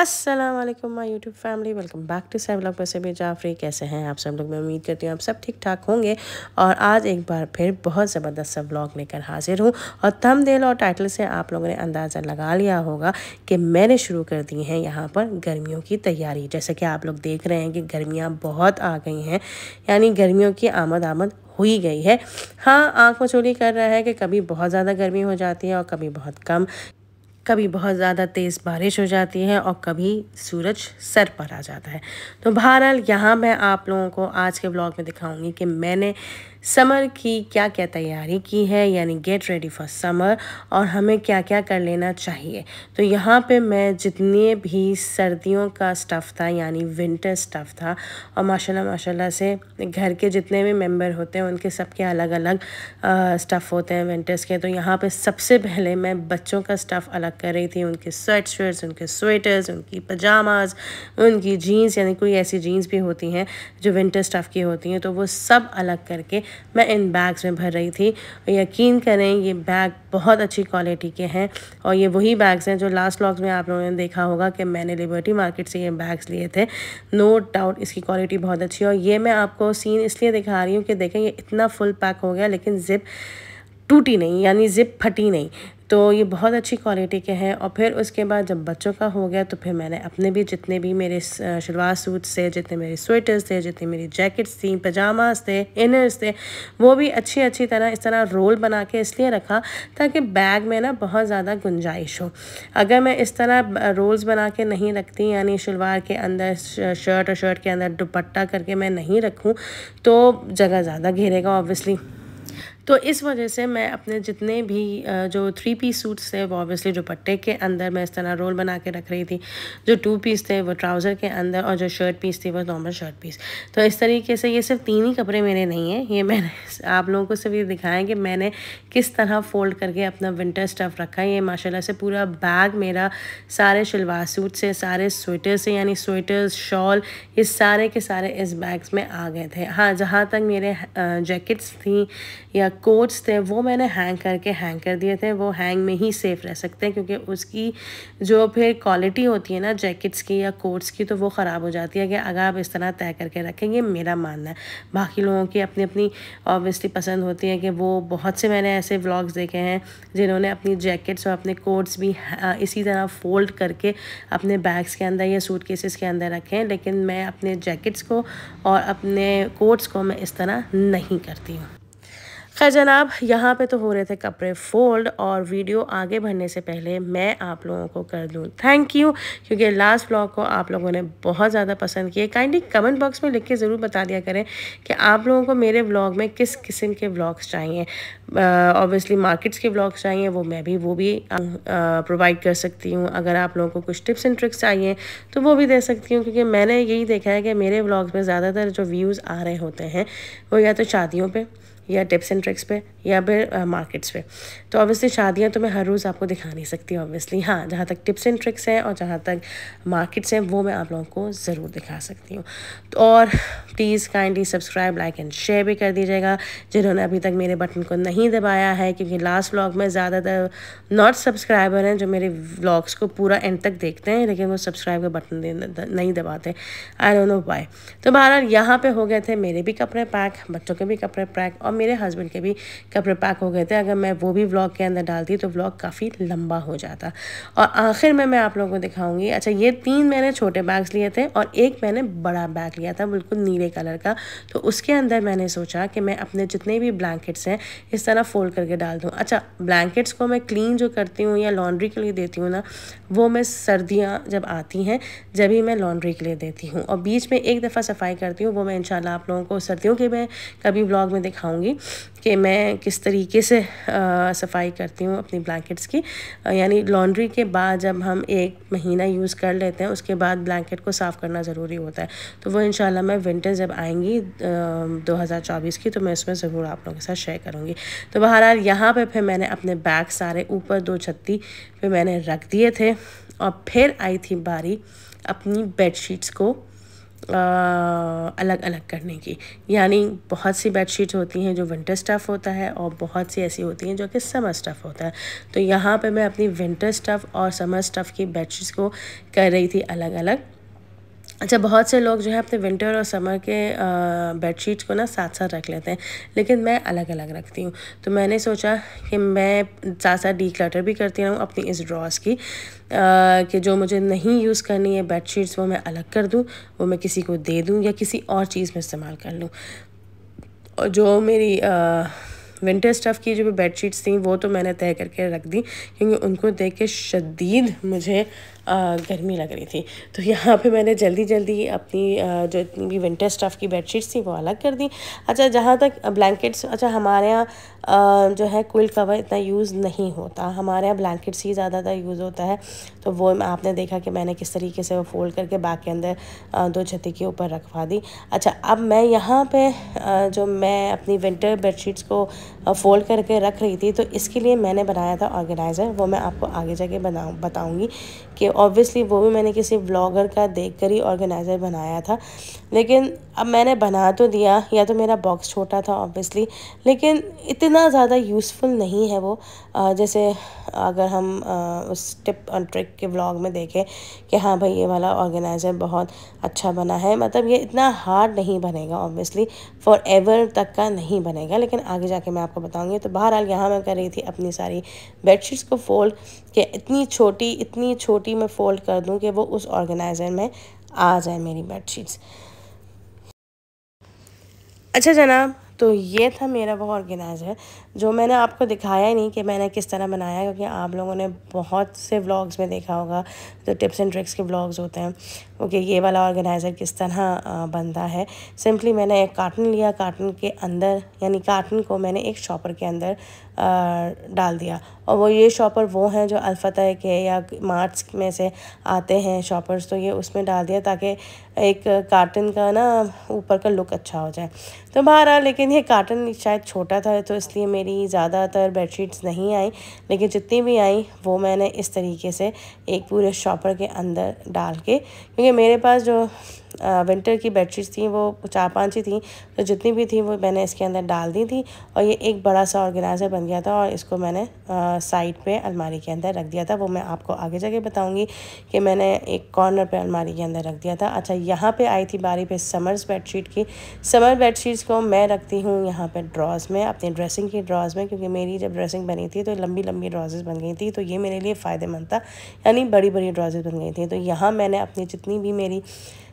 अस्सलाम वालेकुम my YouTube family welcome back to सब लोग वैसे भी जाफरी कैसे हैं आप सब लोग मैं उम्मीद करती हूँ आप सब ठीक ठाक होंगे और आज एक बार फिर बहुत ज़बरदस्त सब ब्लॉग लेकर हाजिर हूँ और थम देल और टाइटल से आप लोगों ने अंदाज़ा लगा लिया होगा कि मैंने शुरू कर दी है यहाँ पर गर्मियों की तैयारी जैसे कि आप लोग देख रहे हैं कि गर्मियाँ बहुत आ गई हैं यानी गर्मियों की आमद आमद हो ही गई है हाँ आँख मचोली कर रहा है कि कभी बहुत ज़्यादा गर्मी हो जाती है और कभी बहुत कम कभी बहुत ज़्यादा तेज़ बारिश हो जाती है और कभी सूरज सर पर आ जाता है तो बहरहाल यहाँ मैं आप लोगों को आज के ब्लॉग में दिखाऊंगी कि मैंने समर की क्या क्या तैयारी की है यानी गेट रेडी फॉर समर और हमें क्या क्या कर लेना चाहिए तो यहाँ पे मैं जितने भी सर्दियों का स्टफ़ था यानी विंटर स्टफ़ था और माशाल्लाह माशाल्लाह से घर के जितने भी मेंबर होते हैं उनके सबके अलग अलग स्टफ़ होते हैं विंटर्स के तो यहाँ पे सबसे पहले मैं बच्चों का स्टफ़ अलग कर रही थी उनके स्वेट शर्ट्स उनके स्वेटर्स उनकी पजामाज उनकी जीन्स यानी कोई ऐसी जीन्स भी होती हैं जो विंटर स्टफ़ की होती हैं तो वो सब अलग करके मैं इन बैग्स में भर रही थी और यकीन करें ये बैग बहुत अच्छी क्वालिटी के हैं और ये वही बैग्स हैं जो लास्ट लॉग्स में आप लोगों ने देखा होगा कि मैंने लिबर्टी मार्केट से ये बैग्स लिए थे नो डाउट इसकी क्वालिटी बहुत अच्छी है और ये मैं आपको सीन इसलिए दिखा रही हूँ कि देखें ये इतना फुल पैक हो गया लेकिन ज़िप टूटी नहीं यानी ज़िप फटी नहीं तो ये बहुत अच्छी क्वालिटी के हैं और फिर उसके बाद जब बच्चों का हो गया तो फिर मैंने अपने भी जितने भी मेरे शलवार सूट थे जितने मेरे स्वेटर्स थे जितनी मेरी जैकेट्स थी पजामाज थे इनर्स थे वो भी अच्छी अच्छी तरह इस तरह रोल बना के इसलिए रखा ताकि बैग में ना बहुत ज़्यादा गुंजाइश हो अगर मैं इस तरह रोल्स बना के नहीं रखती यानी शलवार के अंदर शर्ट और शर्ट के अंदर दुपट्टा करके मैं नहीं रखूँ तो जगह ज़्यादा घेरेगा ऑब्वियसली तो इस वजह से मैं अपने जितने भी जो थ्री पीस सूट्स थे वो ऑब्वियसली जो पट्टे के अंदर मैं इस तरह रोल बना के रख रही थी जो टू पीस थे वो ट्राउज़र के अंदर और जो शर्ट पीस थी वो नॉर्मल शर्ट पीस तो इस तरीके से ये सिर्फ तीन ही कपड़े मेरे नहीं हैं ये मैंने आप लोगों को सिर्फ ये दिखाएँ कि मैंने किस तरह फ़ोल्ड करके अपना विंटर स्टफ़ रखा ये माशाला से पूरा बैग मेरा सारे शलवार सूट से सारे स्वेटर से यानी स्वेटर्स शॉल ये सारे के सारे इस बैग्स में आ गए थे हाँ जहाँ तक मेरे जैकेट्स थी या कोट्स थे वो मैंने हैंग करके हैंग कर दिए थे वो हैंग में ही सेफ़ रह सकते हैं क्योंकि उसकी जो फिर क्वालिटी होती है ना जैकेट्स की या कोट्स की तो वो ख़राब हो जाती है कि अगर आप इस तरह तय करके रखेंगे मेरा मानना है बाकी लोगों की अपनी अपनी ऑब्वियसली पसंद होती है कि वो बहुत से मैंने ऐसे व्लॉग्स देखे हैं जिन्होंने अपनी जैकेट्स और अपने कोट्स भी इसी तरह फोल्ड करके अपने बैग्स के अंदर या सूट केसेस के अंदर रखे हैं लेकिन मैं अपने जैकेट्स को और अपने कोट्स को मैं इस तरह नहीं करती हूँ खैर जनाब यहाँ पे तो हो रहे थे कपड़े फोल्ड और वीडियो आगे बढ़ने से पहले मैं आप लोगों को कर दूँ थैंक यू क्योंकि लास्ट ब्लॉग को आप लोगों ने बहुत ज़्यादा पसंद किए काइंडली कमेंट बॉक्स में लिख के ज़रूर बता दिया करें कि आप लोगों को मेरे ब्लॉग में किस किस्म के ब्लॉग्स चाहिए ऑब्वियसली मार्केट्स के ब्लॉग्स चाहिए वो मैं भी वो भी प्रोवाइड कर सकती हूँ अगर आप लोगों को कुछ टिप्स एंड ट्रिक्स चाहिए तो वो भी दे सकती हूँ क्योंकि मैंने यही देखा है कि मेरे ब्लॉग्स में ज़्यादातर जो व्यूज़ आ रहे होते हैं वो या तो शादियों पर या टिप्स एंड ट्रिक्स पे या फिर मार्केट्स पे तो ऑब्वियसली शादियाँ तो मैं हर रोज़ आपको दिखा नहीं सकती ऑब्वियसली हाँ जहाँ तक टिप्स एंड ट्रिक्स हैं और जहाँ तक मार्केट्स हैं वो मैं आप लोगों को ज़रूर दिखा सकती हूँ तो और please kindly subscribe like and share भी कर दीजिएगा जिन्होंने अभी तक मेरे बटन को नहीं दबाया है क्योंकि लास्ट व्लॉग में ज़्यादातर नॉट सब्सक्राइबर हैं जो मेरे व्लॉग्स को पूरा एंड तक देखते हैं लेकिन वो सब्सक्राइब का बटन नहीं दबाते आई डोंट नो बाय तो बहरहाल यहाँ पर हो गए थे मेरे भी कपड़े पैक बच्चों के भी कपड़े पैक और मेरे हस्बैंड के भी कपड़े पैक हो गए थे अगर मैं वो भी व्लॉग के अंदर डालती तो व्लॉग काफ़ी लंबा हो जाता और आखिर में मैं आप लोगों को दिखाऊंगी अच्छा ये तीन मैंने छोटे बैग्स लिए थे और एक मैंने बड़ा बैग लिया था बिल्कुल नीले कलर का तो उसके अंदर मैंने सोचा कि मैं अपने जितने भी ब्लैंकेट्स हैं इस तरह फोल्ड करके डाल दूँ अच्छा ब्लैंकेट्स को मैं क्लीन जो करती हूँ या लॉन्ड्री के लिए देती हूँ ना वो मैं सर्दियाँ जब आती हैं जब ही मैं लॉन्ड्री के लिए देती हूँ और बीच में एक दफ़ा सफाई करती हूँ वो मैं इन आप लोगों को सर्दियों के मैं कभी ब्लॉग में दिखाऊंगी होगी कि मैं किस तरीके से आ, सफाई करती हूँ अपनी ब्लैंकेट्स की यानी लॉन्ड्री के बाद जब हम एक महीना यूज़ कर लेते हैं उसके बाद ब्लैंकेट को साफ़ करना ज़रूरी होता है तो वो इन मैं विंटर जब आएंगी 2024 की तो मैं उसमें ज़रूर आप लोगों के साथ शेयर करूँगी तो बहरहाल यहाँ पर फिर मैंने अपने बैग सारे ऊपर दो छत्ती पर मैंने रख दिए थे और फिर आई थी बारी अपनी बेड को अलग अलग करने की यानी बहुत सी बेडशीट होती हैं जो विंटर स्टफ़ होता है और बहुत सी ऐसी होती हैं जो कि समर स्टफ़ होता है तो यहाँ पे मैं अपनी विंटर स्टफ़ और समर स्टफ़ की बेडशीट्स को कर रही थी अलग अलग अच्छा बहुत से लोग जो है अपने विंटर और समर के बेडशीट्स को ना साथ साथ रख लेते हैं लेकिन मैं अलग अलग रखती हूँ तो मैंने सोचा कि मैं साथ साथ डी क्लटर भी करती रहूँ अपनी इस ड्रॉस की आ, कि जो मुझे नहीं यूज़ करनी है बेडशीट्स वो मैं अलग कर दूँ वो मैं किसी को दे दूँ या किसी और चीज़ में इस्तेमाल कर लूँ और जो मेरी आ, विंटर स्टफ़ की जो भी बेडशीट्स थी वो तो मैंने तय करके रख दी क्योंकि उनको देख के शदीद मुझे गर्मी लग रही थी तो यहाँ पे मैंने जल्दी जल्दी अपनी जो इतनी भी विंटर स्टफ़ की बेडशीट्स थी वो अलग कर दी अच्छा जहाँ तक ब्लैंकेट्स अच्छा हमारे यहाँ जो है कुल कवर इतना यूज़ नहीं होता हमारे यहाँ ब्लैंकेट्स ही ज़्यादातर यूज़ होता है तो वो आपने देखा कि मैंने किस तरीके से वो फोल्ड करके बाग के अंदर दो छती के ऊपर रखवा दी अच्छा अब मैं यहाँ पर जो मैं अपनी विंटर शीट्स को फोल्ड करके रख रही थी तो इसके लिए मैंने बनाया था ऑर्गेनाइज़र वो मैं आपको आगे जाके बनाऊँ बताऊँगी कि ऑब्वियसली वो भी मैंने किसी ब्लॉगर का देख कर ही ऑर्गेनाइज़र बनाया था लेकिन अब मैंने बना तो दिया या तो मेरा बॉक्स छोटा था ऑब्वियसली लेकिन इतना ज़्यादा यूज़फुल नहीं है वो जैसे अगर हम उस टिप और ट्रिक के ब्लॉग में देखें कि हाँ भाई ये वाला ऑर्गेनाइज़र बहुत अच्छा बना है मतलब ये इतना हार्ड नहीं बनेगा ऑब्वियसली फॉर एवर तक का नहीं बनेगा लेकिन आगे जाके मैं आपको बताऊँगी तो बहरहाल यहाँ मैं कर रही थी अपनी सारी बेडशीट्स को फोल्ड कि इतनी छोटी इतनी छोटी मैं फ़ोल्ड कर दूं कि वो उस ऑर्गेनाइज़र में आ जाए मेरी बेडशीट्स अच्छा जनाब तो ये था मेरा वो ऑर्गेनाइज़र जो मैंने आपको दिखाया ही नहीं कि मैंने किस तरह बनाया क्योंकि आप लोगों ने बहुत से व्लॉग्स में देखा होगा जो टिप्स एंड ट्रिक्स के व्लॉग्स होते हैं ओके ये वाला ऑर्गेनाइज़र किस तरह बनता है सिंपली मैंने एक कार्टन लिया कार्टन के अंदर यानी कार्टन को मैंने एक शॉपर के अंदर आ, डाल दिया और वो ये शॉपर वो हैं जो अलफतः के या मार्च में से आते हैं शॉपर्स तो ये उसमें डाल दिया ताकि एक कार्टन का ना ऊपर का लुक अच्छा हो जाए तो आ लेकिन ये कार्टन शायद छोटा था तो इसलिए मेरी ज़्यादातर बेडशीट्स नहीं आई लेकिन जितनी भी आई वो मैंने इस तरीके से एक पूरे शॉपर के अंदर डाल के क्योंकि क्योंकि मेरे पास जो विंटर की बेडशीट्स थी वो चार पांच ही थी तो जितनी भी थी वो मैंने इसके अंदर डाल दी थी और ये एक बड़ा सा ऑर्गेनाइज़र बन गया था और इसको मैंने साइड पे अलमारी के अंदर रख दिया था वो मैं आपको आगे जाके बताऊंगी कि मैंने एक कॉर्नर पे अलमारी के अंदर रख दिया था अच्छा यहाँ पर आई थी बारी पे समर्स बेड की समर बेडशीट्स को मैं रखती हूँ यहाँ पर ड्रॉज में अपनी ड्रेसिंग की ड्रॉज में क्योंकि मेरी जब ड्रेसिंग बनी थी तो लंबी लंबी ड्रॉजेज बन गई थी तो ये मेरे लिए फ़ायदेमंद था यानी बड़ी बड़ी ड्रॉजेज बन गई थी तो यहाँ मैंने अपनी जितनी भी मेरी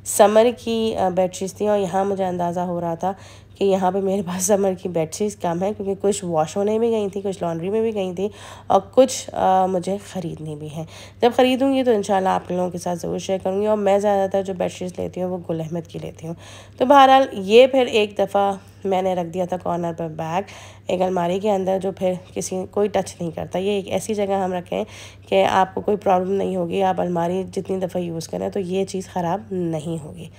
समर की बेडशीट्स थी और यहाँ मुझे अंदाज़ा हो रहा था कि यहाँ पे मेरे पास समर की बेडशीट्स कम है क्योंकि कुछ वॉश होने भी गई थी कुछ लॉन्ड्री में भी गई थी और कुछ आ, मुझे ख़रीदनी भी है जब ख़रीदूँगी तो इन आप लोगों के साथ ज़रूर शेयर करूँगी और मैं ज़्यादातर जो शीट्स लेती हूँ वो गुल अहमद की लेती हूँ तो बहरहाल ये फिर एक दफ़ा मैंने रख दिया था कॉर्नर पर बैग एक अलमारी के अंदर जो फिर किसी कोई टच नहीं करता ये एक ऐसी जगह हम रखें कि आपको कोई प्रॉब्लम नहीं होगी आप अलमारी जितनी दफ़ा यूज़ करें तो ये चीज़ ख़राब नहीं होगी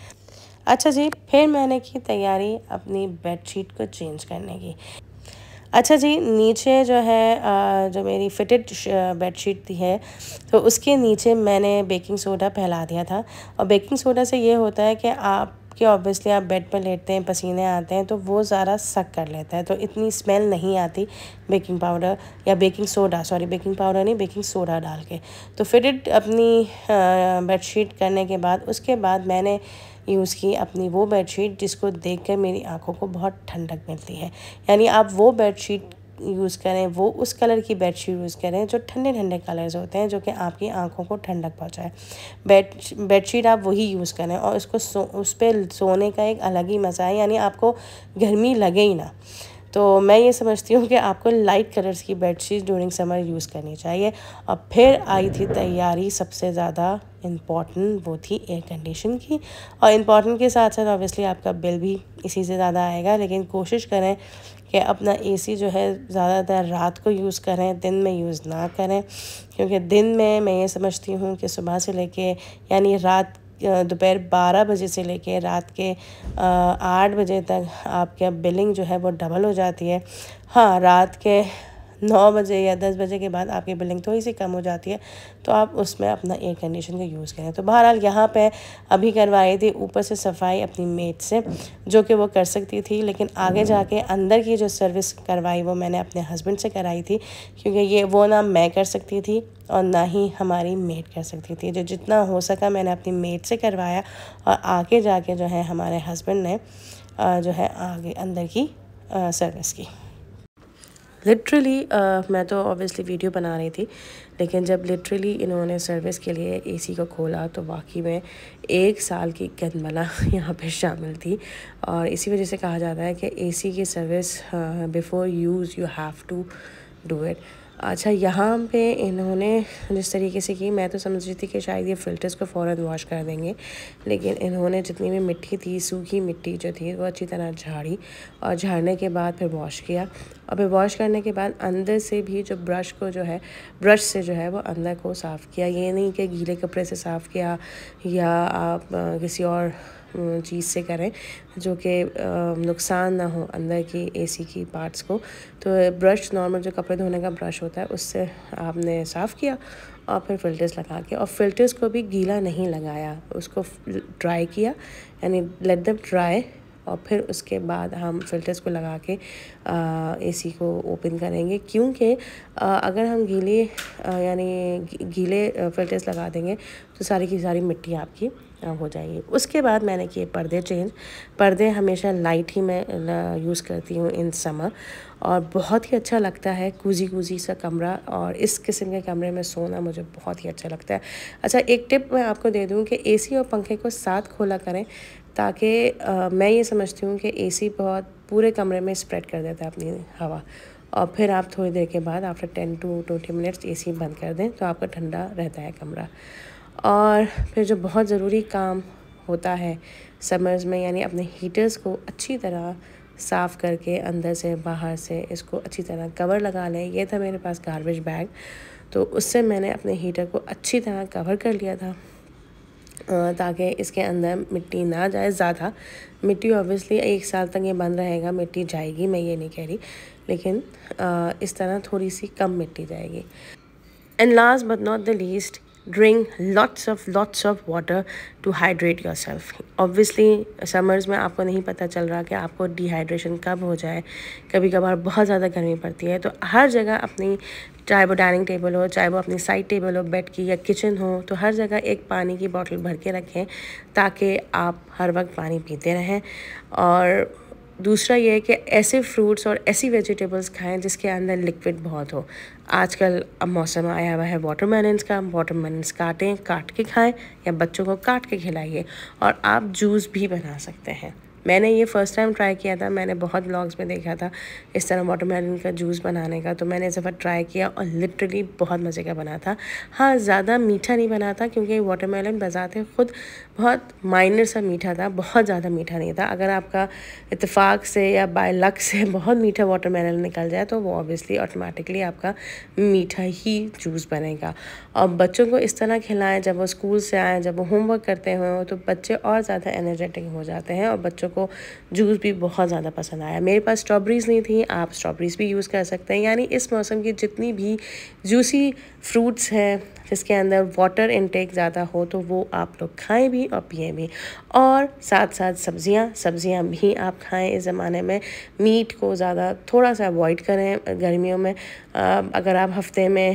अच्छा जी फिर मैंने की तैयारी अपनी बेडशीट को चेंज करने की अच्छा जी नीचे जो है जो मेरी फिटेड बेडशीट थी है तो उसके नीचे मैंने बेकिंग सोडा फैला दिया था और बेकिंग सोडा से ये होता है कि आप कि ऑब्वियसली आप बेड पर लेटते हैं पसीने आते हैं तो वो ज़्यादा सक कर लेता है तो इतनी स्मेल नहीं आती बेकिंग पाउडर या baking soda sorry baking powder नहीं बेकिंग सोडा डाल के तो फिटेड अपनी बेडशीट करने के बाद उसके बाद मैंने यूज़ की अपनी वो बेडशीट जिसको देख कर मेरी आँखों को बहुत ठंडक मिलती है यानी आप वो बेडशीट यूज़ करें वो उस कलर की बेडशीट यूज़ करें जो ठंडे ठंडे कलर्स होते हैं जो कि आपकी आंखों को ठंडक पहुँचाए बेड बेडशीट आप वही यूज़ करें और उसको सो उस पर सोने का एक अलग ही मज़ा है यानी आपको गर्मी लगे ही ना तो मैं ये समझती हूँ कि आपको लाइट कलर्स की बेडशीट ड्यूरिंग समर यूज़ करनी चाहिए और फिर आई थी तैयारी सबसे ज़्यादा इम्पॉर्टेंट वो थी एयर कंडीशन की और इम्पॉर्टेंट के साथ साथ ऑब्वियसली आपका बिल भी इसी से ज़्यादा आएगा लेकिन कोशिश करें कि अपना एसी जो है ज़्यादातर रात को यूज़ करें दिन में यूज़ ना करें क्योंकि दिन में मैं ये समझती हूँ कि सुबह से लेके यानी रात दोपहर बारह बजे से लेके रात के आठ बजे तक आपके बिलिंग जो है वो डबल हो जाती है हाँ रात के नौ बजे या दस बजे के बाद आपकी बिलिंग थोड़ी सी कम हो जाती है तो आप उसमें अपना एयर कंडीशन का यूज़ करें तो बहरहाल यहाँ पे अभी करवाई थी ऊपर से सफाई अपनी मेड से जो कि वो कर सकती थी लेकिन आगे जाके अंदर की जो सर्विस करवाई वो मैंने अपने हस्बैंड से कराई थी क्योंकि ये वो ना मैं कर सकती थी और ना ही हमारी मेड कर सकती थी जो जितना हो सका मैंने अपनी मेड से करवाया और आगे जाके जो है हमारे हस्बैंड ने जो है आगे अंदर की सर्विस की लिटरली uh, मैं तो ऑब्वियसली वीडियो बना रही थी लेकिन जब लिटरली इन्होंने सर्विस के लिए एसी को खोला तो वाकई में एक साल की गंदमला यहाँ पे शामिल थी और इसी वजह से कहा जाता है कि एसी की service before use you have to do it अच्छा यहाँ पे इन्होंने जिस तरीके से की मैं तो समझ रही थी कि शायद ये फ़िल्टर्स को फ़ौर वॉश कर देंगे लेकिन इन्होंने जितनी भी मिट्टी थी सूखी मिट्टी जो थी वो अच्छी तरह झाड़ी और झाड़ने के बाद फिर वॉश किया और फिर वॉश करने के बाद अंदर से भी जो ब्रश को जो है ब्रश से जो है वो अंदर को साफ़ किया ये नहीं कि गीले कपड़े से साफ़ किया या आप किसी और चीज़ से करें जो कि नुकसान ना हो अंदर की एसी की पार्ट्स को तो ब्रश नॉर्मल जो कपड़े धोने का ब्रश होता है उससे आपने साफ़ किया और फिर फिल्टर्स लगा के और फिल्टर्स को भी गीला नहीं लगाया उसको ड्राई किया यानी लेट दम ड्राई और फिर उसके बाद हम फिल्टर्स को लगा के सी को ओपन करेंगे क्योंकि अगर हम गीले यानी गीले फिल्टर्स लगा देंगे तो सारी की सारी मिट्टी आपकी हो जाएगी उसके बाद मैंने किए पर्दे चेंज पर्दे हमेशा लाइट ही मैं यूज़ करती हूँ इन समर और बहुत ही अच्छा लगता है कूजी कूजी सा कमरा और इस किस्म के कमरे में सोना मुझे बहुत ही अच्छा लगता है अच्छा एक टिप मैं आपको दे दूँ कि एसी और पंखे को साथ खोला करें ताकि मैं ये समझती हूँ कि एसी बहुत पूरे कमरे में स्प्रेड कर देता है अपनी हवा और फिर आप थोड़ी देर के बाद after ten to twenty minutes AC बंद कर दें तो आपका ठंडा रहता है कमरा और फिर जो बहुत ज़रूरी काम होता है समर्स में यानी अपने हीटर्स को अच्छी तरह साफ़ करके अंदर से बाहर से इसको अच्छी तरह कवर लगा लें ये था मेरे पास गार्बेज बैग तो उससे मैंने अपने हीटर को अच्छी तरह कवर कर लिया था ताकि इसके अंदर मिट्टी ना जाए ज़्यादा मिट्टी ऑब्वियसली एक साल तक ये बंद रहेगा मिट्टी जाएगी मैं ये नहीं कह रही लेकिन इस तरह थोड़ी सी कम मिट्टी जाएगी and last but not the least drink lots of lots of water to hydrate yourself obviously summers में आपको नहीं पता चल रहा कि आपको डिहाइड्रेशन कब हो जाए कभी कभार बहुत ज़्यादा गर्मी पड़ती है तो हर जगह अपनी चाहे वो डाइनिंग टेबल हो चाहे वो अपनी साइड टेबल हो बेड की या किचन हो तो हर जगह एक पानी की बॉटल भर के रखें ताकि आप हर वक्त पानी पीते रहें और दूसरा ये है कि ऐसे फ्रूट्स और ऐसी वेजिटेबल्स खाएं जिसके अंदर लिक्विड बहुत हो आजकल अब मौसम आया हुआ है वाटर मेलन्स का वाटर मेलन्स काटें काट के खाएं या बच्चों को काट के खिलाइए और आप जूस भी बना सकते हैं मैंने ये फ़र्स्ट टाइम ट्राई किया था मैंने बहुत ब्लॉग्स में देखा था इस तरह वाटरमेलन का जूस बनाने का तो मैंने इस दफ़ा ट्राई किया और लिटरली बहुत मज़े का बना था हाँ ज़्यादा मीठा नहीं बना था क्योंकि वाटरमेलन बजाते ख़ुद बहुत माइनर सा मीठा था बहुत ज़्यादा मीठा नहीं था अगर आपका इतफ़ाक़ से या बाय लक से बहुत मीठा वाटरमेलन निकल जाए तो वो ऑब्वियसली ऑटोमेटिकली आपका मीठा ही जूस बनेगा और बच्चों को इस तरह खिलाएं जब वो स्कूल से आएँ जब वो होमवर्क करते हुए तो बच्चे और ज़्यादा एनर्जेटिक हो जाते हैं और बच्चों को जूस भी बहुत ज़्यादा पसंद आया मेरे पास स्ट्रॉबेरीज़ नहीं थी आप स्ट्रॉबेरीज़ भी यूज़ कर सकते हैं यानी इस मौसम की जितनी भी जूसी फ्रूट्स हैं जिसके अंदर वाटर इनटेक ज़्यादा हो तो वो आप लोग खाएं भी और पिए भी और साथ साथ सब्जियाँ सब्जियाँ भी आप खाएं इस ज़माने में मीट को ज़्यादा थोड़ा सा अवॉइड करें गर्मियों में अगर आप हफ्ते में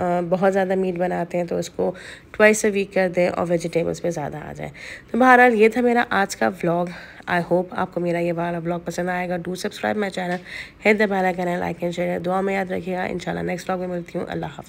बहुत ज़्यादा मीट बनाते हैं तो उसको ट्वाइस अ वीक कर दें और वेजिटेबल्स पे ज़्यादा आ जाए तो बहरहाल ये था मेरा आज का व्लॉग आई होप आपको मेरा ये वाला व्लॉग पसंद आएगा do subscribe my channel hit the bell and like and share दुआ में याद रखिएगा शाला नेक्स्ट व्लॉग में मिलती हूँ अल्लाह हाफ